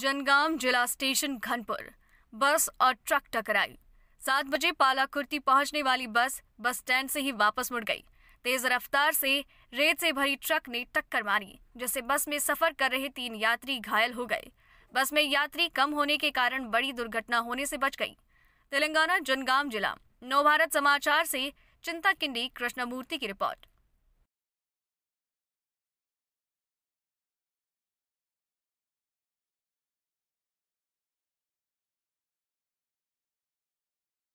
जनगांव जिला स्टेशन घनपुर बस और ट्रक टकराई सात बजे कुर्ती पहुंचने वाली बस बस स्टैंड से ही वापस मुड़ गई तेज रफ्तार से रेत से भरी ट्रक ने टक्कर मारी जिससे बस में सफर कर रहे तीन यात्री घायल हो गए बस में यात्री कम होने के कारण बड़ी दुर्घटना होने से बच गई तेलंगाना जनगांव जिला नवभारत समाचार से चिंता किंडी कृष्णमूर्ति की रिपोर्ट